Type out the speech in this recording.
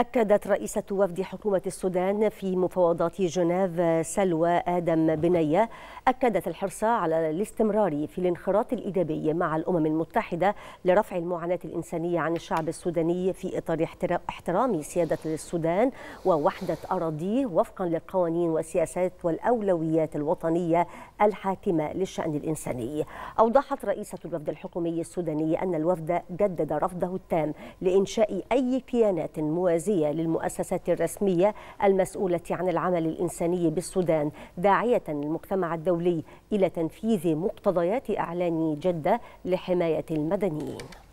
أكدت رئيسة وفد حكومة السودان في مفاوضات جنيف سلوى آدم بنية أكدت الحرص على الاستمرار في الانخراط الإيجابي مع الأمم المتحدة لرفع المعاناة الإنسانية عن الشعب السوداني في إطار احترام سيادة السودان ووحدة أراضيه وفقا للقوانين والسياسات والأولويات الوطنية الحاكمة للشأن الإنساني أوضحت رئيسة الوفد الحكومي السوداني أن الوفد جدد رفضه التام لإنشاء أي كيانات موازية المركزية للمؤسسات الرسمية المسؤولة عن العمل الإنساني بالسودان داعية المجتمع الدولي إلى تنفيذ مقتضيات إعلان جدة لحماية المدنيين